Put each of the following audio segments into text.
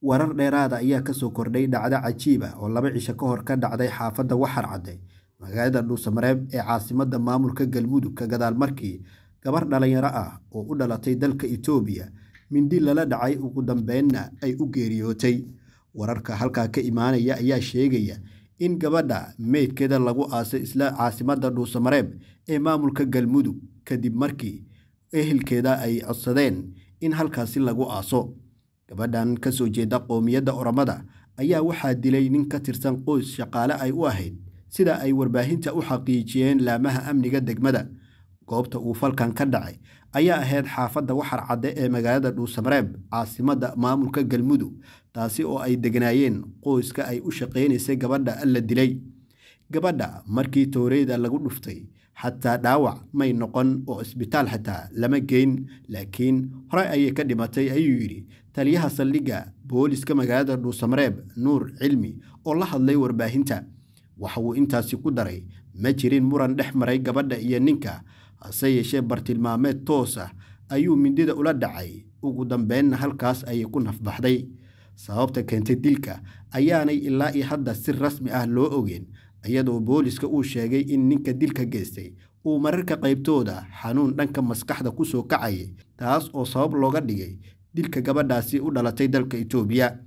Warar dheeraada ayaa kasoo kordhay dhacdo cajiib ah oo laba cisho ka hor ka dhacday xaafadda Waxar Cadde, magaalada Dhuusamareeb ee caasimadda maamulka Galmudug ka gadaal markii gabar dhalinyaro ah oo u dhalatay dalka Itoobiya mindi lala dhacay ugu dambeynna ay u geeriyootay. Wararka halkaa ka imaanaya ayaa sheegaya in gabadha meydkeeda lagu aasay isla caasimadda Dhuusamareeb ee maamulka Galmudug kadib markii ehelkeeda ay codsadeen in halkaasi lagu aaso gabadhan kasoo jeeda qowmiyadda oromada ayaa waxaa dilay nin ka tirsan qoys shaqaale ay u ahayd sida ay warbaahinta u xaqiijiyeen laamaha amniga degmada goobta uu falkan ka dhacay ayaa ahayd xaafadda waxar cadde ee magaalada dhuusamareeb caasimadda maamulka galmudug taasi oo ay degnaayeen qoyska ay u shaqaynaysay gabadha la dilay gabadha markii tooreyda lagu dhuftay xataa dhaawac may noqon oo isbitaal xataa lama geyn laakiin hore ayay ka dhimatay ayuu yidhi taliyaha saldhigga booliska magaalada dhuusamareeb nuur cilmi oo la hadlay warbaahinta waxa uu intaasi ku daray ma jirin muran dhex maray gabadha iyo ninka hase yeeshee bartilmaameed toos ah ayuu mindida ula dhacay ugu dambeynna halkaas ayay ku nafbaxday sababta keentay dilka ayaanay ilaa iyo hadda si rasmi ah loo ogeen iyadoo booliska uu sheegay in ninka dilka geystay uu mararka qaybtooda xanuun dhanka maskaxda ku soo kacayay taas oo sabab looga dhigay dilka gabadhaasi u dhalatay dalka itoobiya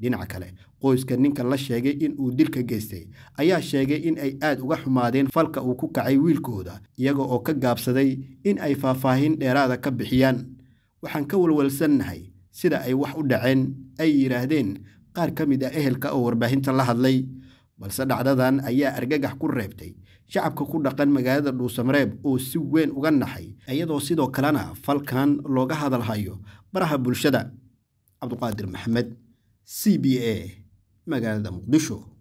dhinac kale qoyska ninka la sheegay in uu dilka geystay ayaa sheegay in ay aad uga xumaadeen falka uu ku kacay wiilkooda iyaga oo ka gaabsaday in ay faahfaahin dheeraada ka bixiyaan waxaan ka walwalsannahay sida ay wax u dhaceen ay yidhaahdeen qaar ka mid ah ehelka oo warbaahinta la hadlay balse dhacdadan ayaa argagax ku reebtay shacabka ku dhaqan magaalada dhuusamareeb oo si weyn uga naxay iyadoo sidoo kalena falkan looga hadalhayo baraha bulshada cabduqaadir maxamed c b a magaalada muqdisho